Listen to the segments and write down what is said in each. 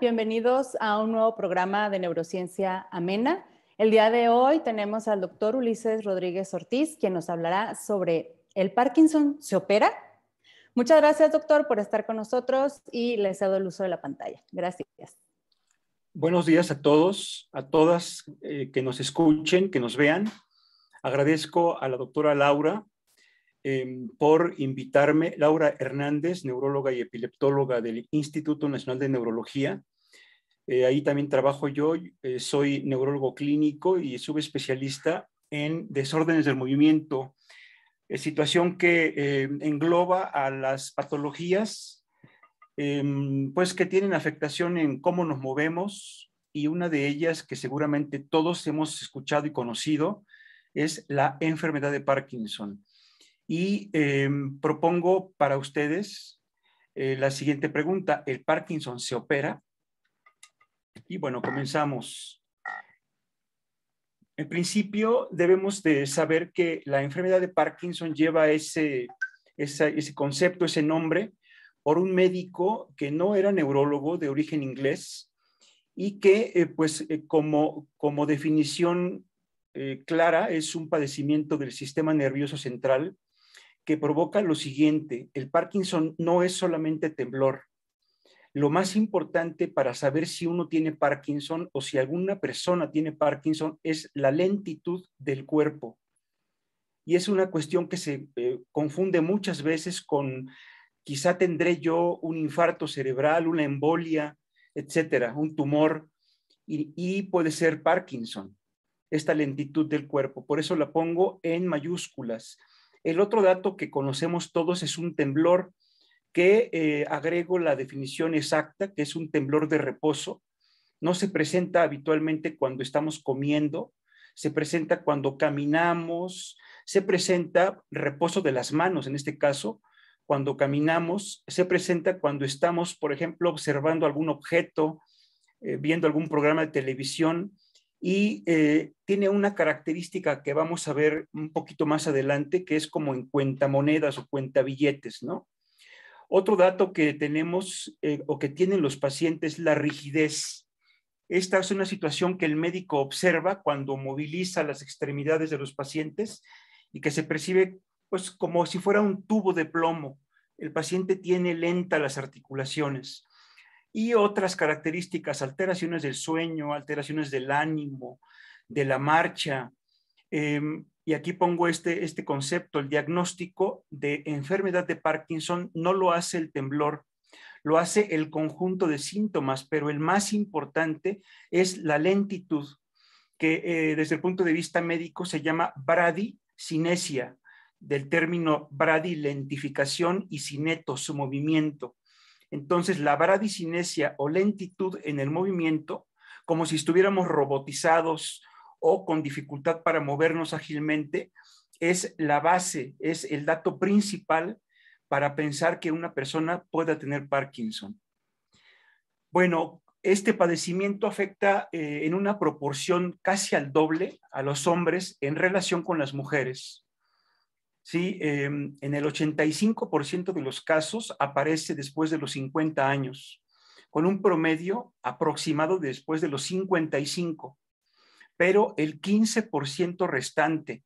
bienvenidos a un nuevo programa de Neurociencia Amena. El día de hoy tenemos al doctor Ulises Rodríguez Ortiz, quien nos hablará sobre el Parkinson se opera. Muchas gracias, doctor, por estar con nosotros y les dado el uso de la pantalla. Gracias. Buenos días a todos, a todas eh, que nos escuchen, que nos vean. Agradezco a la doctora Laura em, por invitarme. Laura Hernández, neuróloga y epileptóloga del Instituto Nacional de Neurología, eh, ahí también trabajo yo, eh, soy neurólogo clínico y subespecialista en desórdenes del movimiento, eh, situación que engloba a las patologías em, pues que tienen afectación en cómo nos movemos y una de ellas que seguramente todos hemos escuchado y conocido es la enfermedad de Parkinson. Y em, propongo para ustedes la siguiente pregunta, ¿el Parkinson se opera? Y bueno, comenzamos. En principio, debemos de saber que la enfermedad de Parkinson lleva ese, ese, concepto, ese nombre, por un médico que no era neurólogo de origen inglés y que, eh, pues, eh, como, como definición eh, clara, es un padecimiento del sistema nervioso central que provoca lo siguiente. El Parkinson no es solamente temblor, lo más importante para saber si uno tiene Parkinson o si alguna persona tiene Parkinson es la lentitud del cuerpo. Y es una cuestión que se eh, confunde muchas veces con quizá tendré yo un infarto cerebral, una embolia, etcétera, un tumor, y puede ser Parkinson, esta lentitud del cuerpo. Por eso la pongo en mayúsculas. El otro dato que conocemos todos es un temblor que eh, agrego la definición exacta, que es un temblor de reposo. No se presenta habitualmente cuando estamos comiendo, se presenta cuando caminamos, se presenta reposo de las manos, en este caso, cuando caminamos, se presenta cuando estamos, por ejemplo, observando algún objeto, eh, viendo algún programa de televisión y eh, tiene una característica que vamos a ver un poquito más adelante, que es como en cuenta monedas o cuenta billetes, ¿no? Otro dato que tenemos eh, o que tienen los pacientes, la rigidez. Esta es una situación que el médico observa cuando moviliza las extremidades de los pacientes y que se percibe pues como si fuera un tubo de plomo. El paciente tiene lenta las articulaciones. Y otras características, alteraciones del sueño, alteraciones del ánimo, de la marcha, em, y aquí pongo este, este concepto, el diagnóstico de enfermedad de Parkinson no lo hace el temblor, lo hace el conjunto de síntomas, pero el más importante es la lentitud, que eh, desde el punto de vista médico se llama bradicinesia, del término brady lentificación y cineto, su movimiento. Entonces, la bradicinesia o lentitud en el movimiento, como si estuviéramos robotizados, o con dificultad para movernos ágilmente, es la base, es el dato principal para pensar que una persona pueda tener Parkinson. Bueno, este padecimiento afecta eh, en una proporción casi al doble a los hombres en relación con las mujeres. ¿Sí? Em, en el 85% de los casos aparece después de los 50 años, con un promedio aproximado después de los 55 pero el 15% restante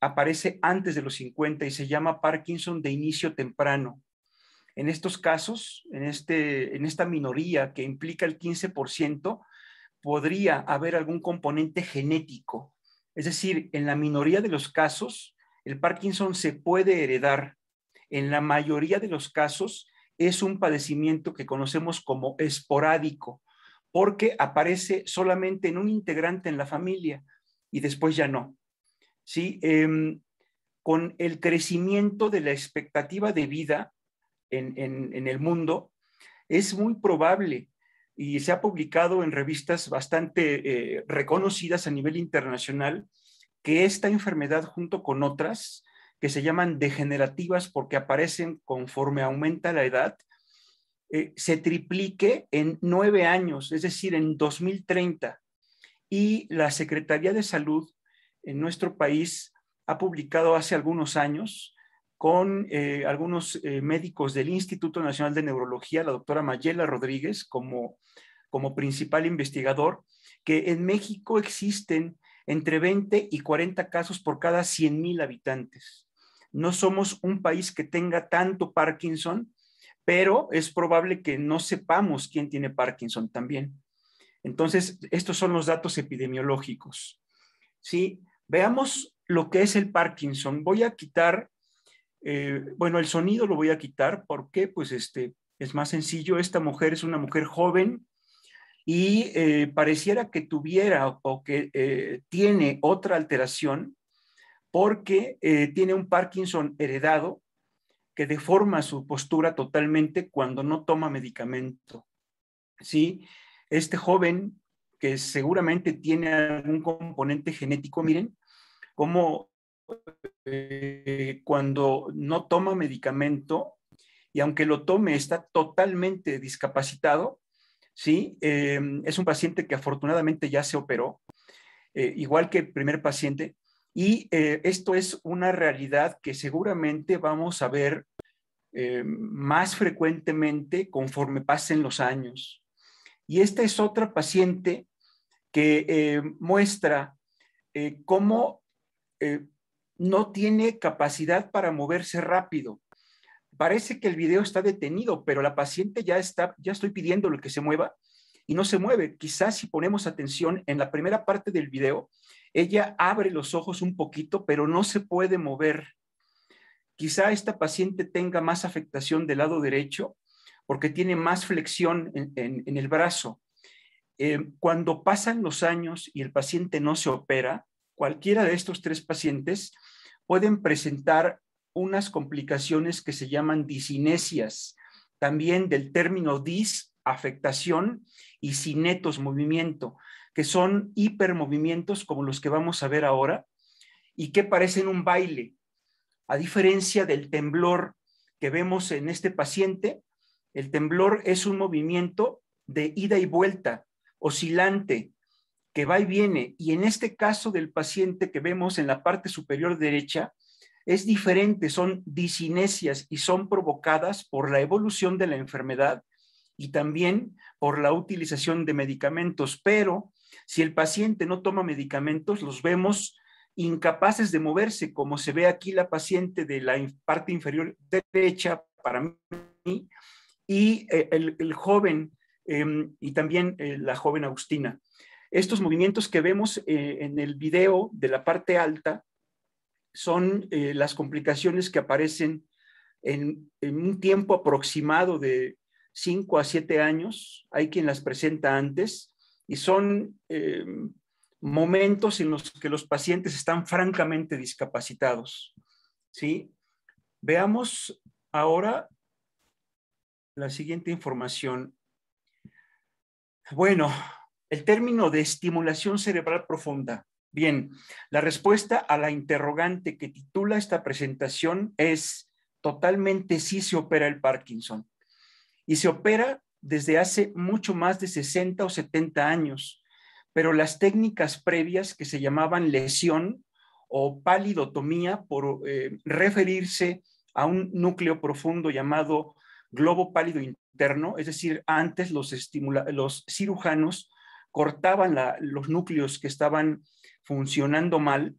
aparece antes de los 50 y se llama Parkinson de inicio temprano. En estos casos, en, este, en esta minoría que implica el 15%, podría haber algún componente genético. Es decir, en la minoría de los casos, el Parkinson se puede heredar. En la mayoría de los casos, es un padecimiento que conocemos como esporádico, porque aparece solamente en un integrante en la familia y después ya no. ¿Sí? Em, con el crecimiento de la expectativa de vida en, el mundo, es muy probable y se ha publicado en revistas bastante eh, reconocidas a nivel internacional que esta enfermedad junto con otras que se llaman degenerativas porque aparecen conforme aumenta la edad, eh, se triplique en nueve años, es decir, en 2030. Y la Secretaría de Salud en nuestro país ha publicado hace algunos años con eh, algunos eh, médicos del Instituto Nacional de Neurología, la doctora Mayela Rodríguez, como, como principal investigador, que en México existen entre 20 y 40 casos por cada 100.000 mil habitantes. No somos un país que tenga tanto Parkinson, pero es probable que no sepamos quién tiene Parkinson también. Entonces, estos son los datos epidemiológicos. ¿sí? Veamos lo que es el Parkinson. Voy a quitar, eh, bueno, el sonido lo voy a quitar porque pues este, es más sencillo. Esta mujer es una mujer joven y eh, pareciera que tuviera o que eh, tiene otra alteración porque tiene un Parkinson heredado que deforma su postura totalmente cuando no toma medicamento. ¿Sí? Este joven, que seguramente tiene algún componente genético, miren, como eh, cuando no toma medicamento y aunque lo tome está totalmente discapacitado, ¿sí? Eh, es un paciente que afortunadamente ya se operó, eh, igual que el primer paciente, y esto es una realidad que seguramente vamos a ver eh, más frecuentemente conforme pasen los años. Y esta es otra paciente que eh, muestra eh, cómo no tiene capacidad para moverse rápido. Parece que el video está detenido, pero la paciente ya está, ya estoy pidiendo que se mueva y no se mueve. Quizás si ponemos atención en la primera parte del video, ella abre los ojos un poquito, pero no se puede mover Quizá esta paciente tenga más afectación del lado derecho porque tiene más flexión en, el brazo. Eh, cuando pasan los años y el paciente no se opera, cualquiera de estos tres pacientes pueden presentar unas complicaciones que se llaman disinesias, también del término dis, afectación, y sinetos movimiento, que son hipermovimientos como los que vamos a ver ahora y que parecen un baile a diferencia del temblor que vemos en este paciente, el temblor es un movimiento de ida y vuelta, oscilante, que va y viene. Y en este caso del paciente que vemos en la parte superior derecha, es diferente, son disinesias y son provocadas por la evolución de la enfermedad y también por la utilización de medicamentos. Pero si el paciente no toma medicamentos, los vemos incapaces de moverse, como se ve aquí la paciente de la parte inferior derecha para mí, y eh, el, joven, em, y también eh, la joven Agustina. Estos movimientos que vemos eh, en el video de la parte alta son las complicaciones que aparecen en, un tiempo aproximado de 5 a 7 años. Hay quien las presenta antes y son em, momentos en los que los pacientes están francamente discapacitados. ¿sí? Veamos ahora la siguiente información. Bueno, el término de estimulación cerebral profunda. Bien, la respuesta a la interrogante que titula esta presentación es totalmente sí se opera el Parkinson. Y se opera desde hace mucho más de 60 o 70 años, pero las técnicas previas que se llamaban lesión o palidotomía por eh, referirse a un núcleo profundo llamado globo pálido interno, es decir, antes los, cirujanos cortaban los núcleos que estaban funcionando mal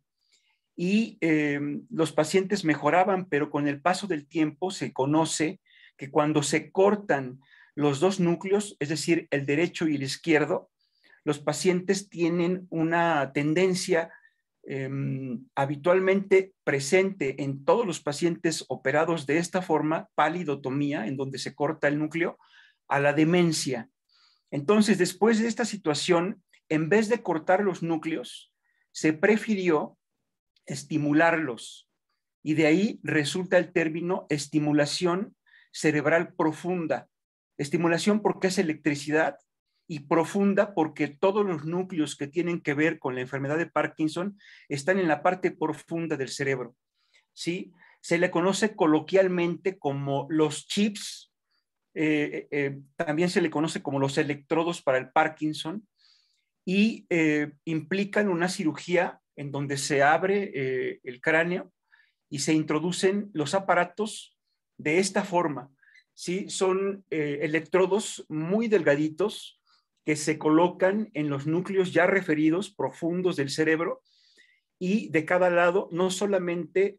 y em, los pacientes mejoraban, pero con el paso del tiempo se conoce que cuando se cortan los dos núcleos, es decir, el derecho y el izquierdo, los pacientes tienen una tendencia em, habitualmente presente en todos los pacientes operados de esta forma, palidotomía, en donde se corta el núcleo, a la demencia. Entonces, después de esta situación, en vez de cortar los núcleos, se prefirió estimularlos. Y de ahí resulta el término estimulación cerebral profunda. Estimulación porque es electricidad y profunda porque todos los núcleos que tienen que ver con la enfermedad de Parkinson están en la parte profunda del cerebro. ¿sí? Se le conoce coloquialmente como los chips, eh, eh, eh, también se le conoce como los electrodos para el Parkinson y implican una cirugía en donde se abre el cráneo y se introducen los aparatos de esta forma. ¿sí? Son electrodos muy delgaditos, que se colocan en los núcleos ya referidos profundos del cerebro y de cada lado no solamente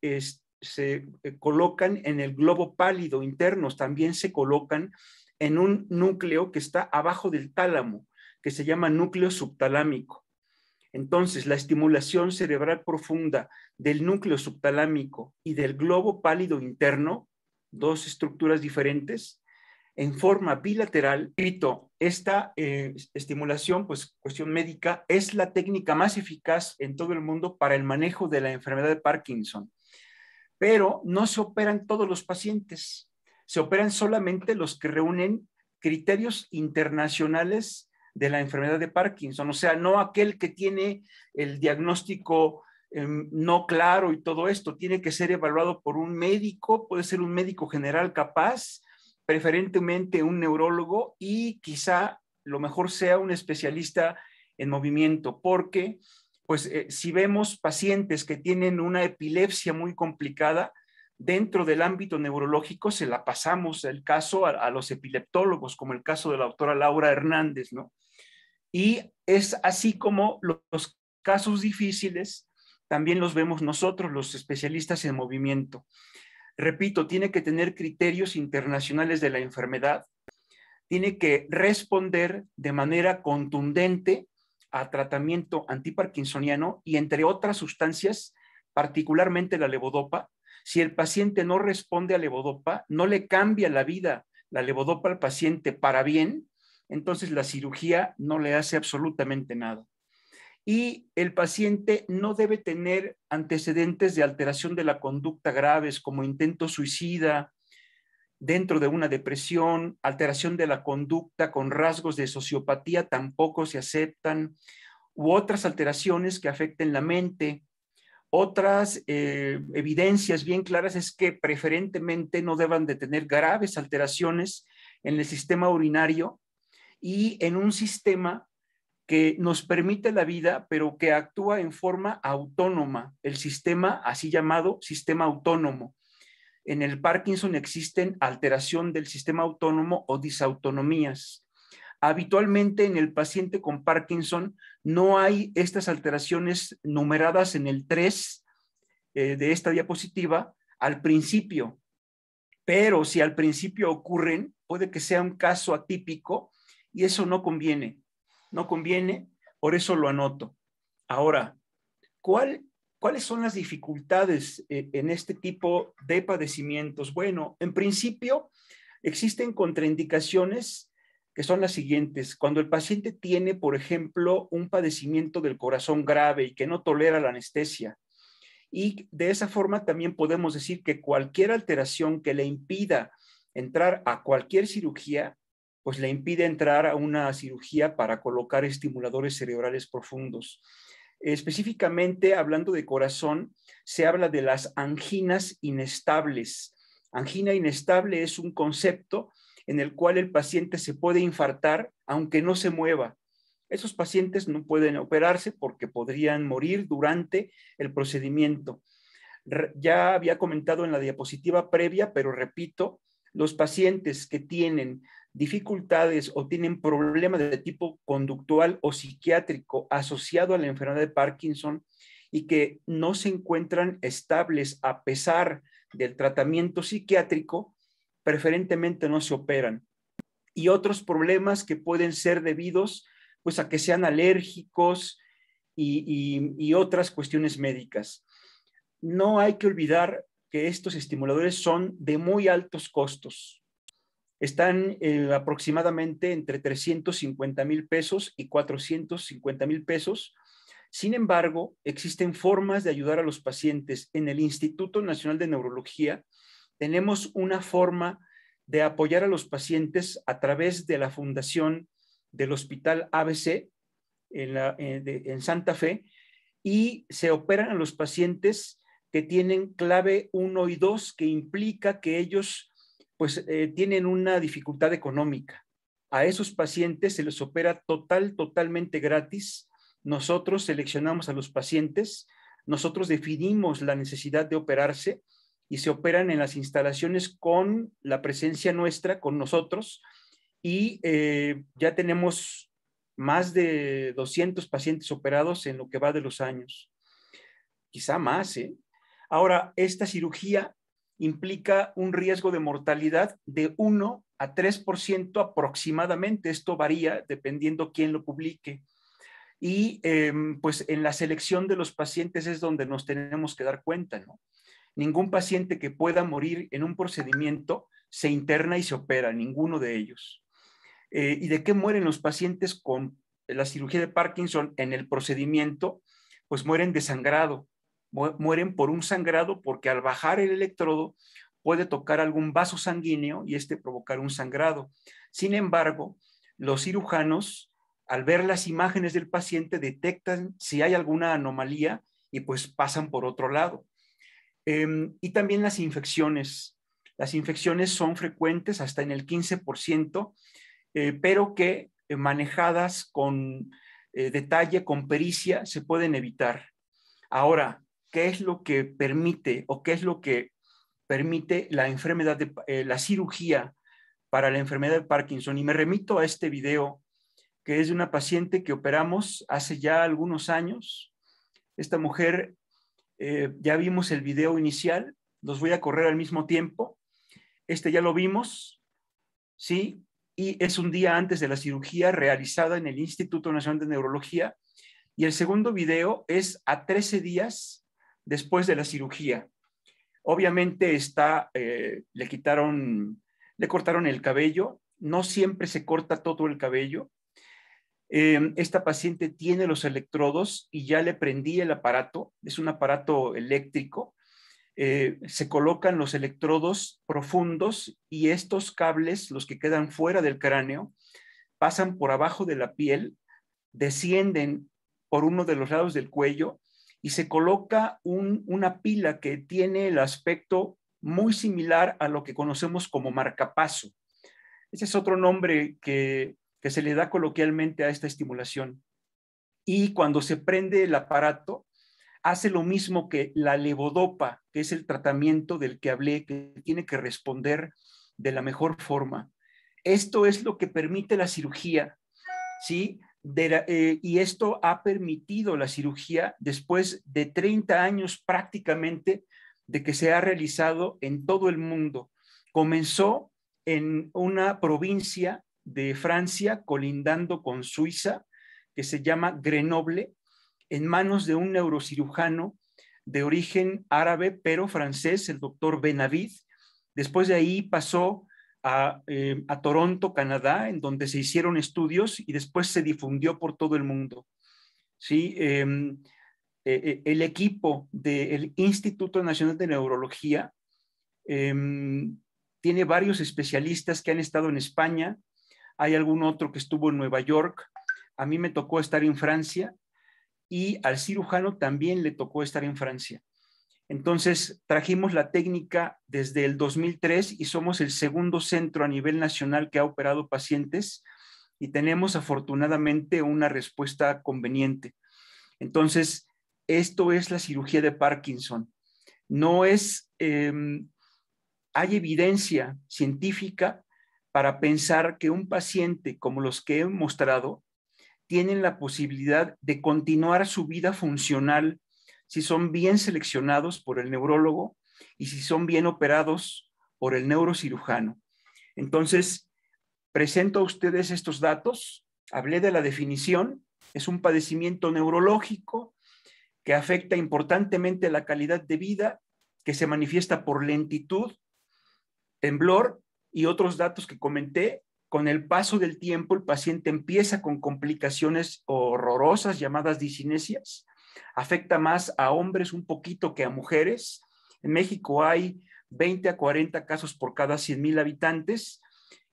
se eh, colocan en el globo pálido interno, también se colocan en un núcleo que está abajo del tálamo, que se llama núcleo subtalámico. Entonces, la estimulación cerebral profunda del núcleo subtalámico y del globo pálido interno, dos estructuras diferentes, en forma bilateral, repito, esta eh, estimulación, pues cuestión médica, es la técnica más eficaz en todo el mundo para el manejo de la enfermedad de Parkinson. Pero no se operan todos los pacientes, se operan solamente los que reúnen criterios internacionales de la enfermedad de Parkinson, o sea, no aquel que tiene el diagnóstico em, no claro y todo esto, tiene que ser evaluado por un médico, puede ser un médico general capaz, preferentemente un neurólogo y quizá lo mejor sea un especialista en movimiento, porque pues eh, si vemos pacientes que tienen una epilepsia muy complicada, dentro del ámbito neurológico se la pasamos el caso a, los epileptólogos, como el caso de la doctora Laura Hernández, ¿no? Y es así como los, los casos difíciles también los vemos nosotros, los especialistas en movimiento repito, tiene que tener criterios internacionales de la enfermedad, tiene que responder de manera contundente a tratamiento antiparkinsoniano y entre otras sustancias, particularmente la levodopa. Si el paciente no responde a levodopa, no le cambia la vida la levodopa al paciente para bien, entonces la cirugía no le hace absolutamente nada y el paciente no debe tener antecedentes de alteración de la conducta graves como intento suicida dentro de una depresión, alteración de la conducta con rasgos de sociopatía tampoco se aceptan u otras alteraciones que afecten la mente. Otras eh, evidencias bien claras es que preferentemente no deban de tener graves alteraciones en el sistema urinario y en un sistema que nos permite la vida, pero que actúa en forma autónoma, el sistema así llamado sistema autónomo. En el Parkinson existen alteración del sistema autónomo o disautonomías. Habitualmente en el paciente con Parkinson no hay estas alteraciones numeradas en el 3 eh, de esta diapositiva al principio, pero si al principio ocurren, puede que sea un caso atípico y eso no conviene no conviene, por eso lo anoto. Ahora, ¿cuáles son las dificultades eh, en este tipo de padecimientos? Bueno, en principio, existen contraindicaciones que son las siguientes. Cuando el paciente tiene, por ejemplo, un padecimiento del corazón grave y que no tolera la anestesia, y de esa forma también podemos decir que cualquier alteración que le impida entrar a cualquier cirugía pues le impide entrar a una cirugía para colocar estimuladores cerebrales profundos. Específicamente hablando de corazón, se habla de las anginas inestables. Angina inestable es un concepto en el cual el paciente se puede infartar aunque no se mueva. Esos pacientes no pueden operarse porque podrían morir durante el procedimiento. Ya había comentado en la diapositiva previa, pero repito, los pacientes que tienen dificultades o tienen problemas de tipo conductual o psiquiátrico asociado a la enfermedad de Parkinson y que no se encuentran estables a pesar del tratamiento psiquiátrico, preferentemente no se operan. Y otros problemas que pueden ser debidos pues a que sean alérgicos y, y otras cuestiones médicas. No hay que olvidar que estos estimuladores son de muy altos costos están eh, aproximadamente entre 350 mil pesos y 450 mil pesos. Sin embargo, existen formas de ayudar a los pacientes. En el Instituto Nacional de Neurología tenemos una forma de apoyar a los pacientes a través de la fundación del Hospital ABC en, en Santa Fe y se operan a los pacientes que tienen clave 1 y 2, que implica que ellos pues eh, tienen una dificultad económica. A esos pacientes se les opera total, totalmente gratis. Nosotros seleccionamos a los pacientes, nosotros definimos la necesidad de operarse y se operan en las instalaciones con la presencia nuestra, con nosotros, y eh, ya tenemos más de 200 pacientes operados en lo que va de los años, quizá más. ¿eh? Ahora, esta cirugía implica un riesgo de mortalidad de 1 a 3% aproximadamente. Esto varía dependiendo quién lo publique. Y em, pues en la selección de los pacientes es donde nos tenemos que dar cuenta, ¿no? Ningún paciente que pueda morir en un procedimiento se interna y se opera, ninguno de ellos. Eh, ¿Y de qué mueren los pacientes con la cirugía de Parkinson en el procedimiento? Pues mueren desangrado mueren por un sangrado porque al bajar el electrodo puede tocar algún vaso sanguíneo y este provocar un sangrado. Sin embargo, los cirujanos, al ver las imágenes del paciente, detectan si hay alguna anomalía y pues pasan por otro lado. Em, y también las infecciones. Las infecciones son frecuentes hasta en el 15%, eh, pero que eh, manejadas con eh, detalle, con pericia, se pueden evitar. Ahora, qué es lo que permite o qué es lo que permite la enfermedad, de, eh, la cirugía para la enfermedad de Parkinson. Y me remito a este video que es de una paciente que operamos hace ya algunos años. Esta mujer, eh, ya vimos el video inicial, los voy a correr al mismo tiempo. Este ya lo vimos, ¿sí? Y es un día antes de la cirugía realizada en el Instituto Nacional de Neurología. Y el segundo video es a 13 días después de la cirugía. Obviamente está, eh, le quitaron, le cortaron el cabello, no siempre se corta todo el cabello. Em, esta paciente tiene los electrodos y ya le prendí el aparato, es un aparato eléctrico. Eh, se colocan los electrodos profundos y estos cables, los que quedan fuera del cráneo, pasan por abajo de la piel, descienden por uno de los lados del cuello y se coloca una pila que tiene el aspecto muy similar a lo que conocemos como marcapaso. Ese es otro nombre que, que se le da coloquialmente a esta estimulación. Y cuando se prende el aparato, hace lo mismo que la levodopa, que es el tratamiento del que hablé, que tiene que responder de la mejor forma. Esto es lo que permite la cirugía, ¿sí? Eh, y esto ha permitido la cirugía después de 30 años prácticamente de que se ha realizado en todo el mundo. Comenzó en una provincia de Francia colindando con Suiza que se llama Grenoble, en manos de un neurocirujano de origen árabe pero francés, el doctor Benavid. Después de ahí pasó eh, a, Toronto, Canadá, en donde se hicieron estudios y después se difundió por todo el mundo. ¿sí? Em, eh, eh, el equipo del Instituto Nacional de Neurología em, tiene varios especialistas que han estado en España, hay algún otro que estuvo en Nueva York, a mí me tocó estar en Francia y al cirujano también le tocó estar en Francia. Entonces, trajimos la técnica desde el 2003 y somos el segundo centro a nivel nacional que ha operado pacientes y tenemos afortunadamente una respuesta conveniente. Entonces, esto es la cirugía de Parkinson. No es, em, hay evidencia científica para pensar que un paciente como los que he mostrado tienen la posibilidad de continuar su vida funcional si son bien seleccionados por el neurólogo y si son bien operados por el neurocirujano. Entonces, presento a ustedes estos datos, hablé de la definición, es un padecimiento neurológico que afecta importantemente la calidad de vida, que se manifiesta por lentitud, temblor y otros datos que comenté. Con el paso del tiempo, el paciente empieza con complicaciones horrorosas llamadas disinesias, afecta más a hombres un poquito que a mujeres. En México hay 20 a 40 casos por cada 100 mil habitantes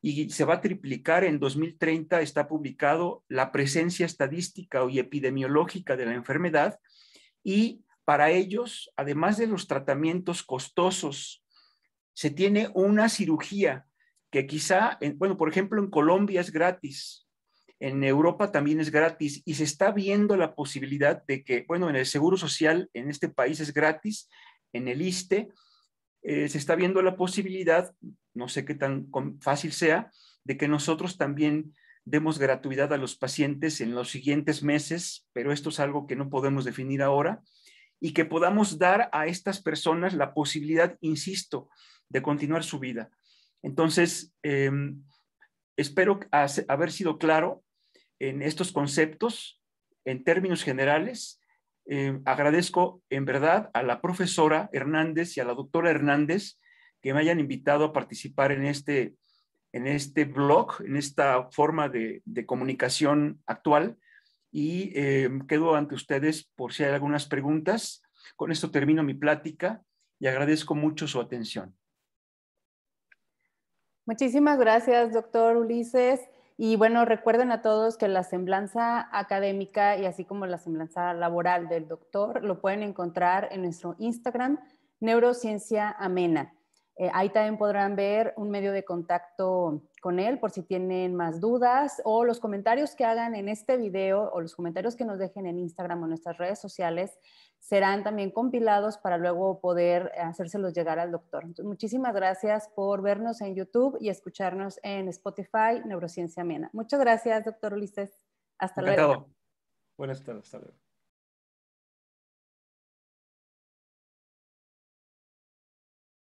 y se va a triplicar en 2030. Está publicado la presencia estadística y epidemiológica de la enfermedad y para ellos, además de los tratamientos costosos, se tiene una cirugía que quizá, bueno, por ejemplo, en Colombia es gratis, en Europa también es gratis y se está viendo la posibilidad de que, bueno, en el Seguro Social en este país es gratis, en el ISTE eh, se está viendo la posibilidad, no sé qué tan fácil sea, de que nosotros también demos gratuidad a los pacientes en los siguientes meses, pero esto es algo que no podemos definir ahora, y que podamos dar a estas personas la posibilidad, insisto, de continuar su vida. Entonces, em, espero haber sido claro en estos conceptos, en términos generales, eh, agradezco en verdad a la profesora Hernández y a la doctora Hernández que me hayan invitado a participar en este, en este blog, en esta forma de, comunicación actual. Y eh, quedo ante ustedes por si hay algunas preguntas. Con esto termino mi plática y agradezco mucho su atención. Muchísimas gracias, doctor Ulises. Y bueno, recuerden a todos que la semblanza académica y así como la semblanza laboral del doctor lo pueden encontrar en nuestro Instagram, Neurociencia Amena. Eh, ahí también podrán ver un medio de contacto con él por si tienen más dudas o los comentarios que hagan en este video o los comentarios que nos dejen en Instagram o nuestras redes sociales serán también compilados para luego poder hacérselos llegar al doctor. muchísimas gracias por vernos en YouTube y escucharnos en Spotify Neurociencia Mena. Muchas gracias, doctor Ulises. Hasta luego. Buenas tardes. Hasta luego.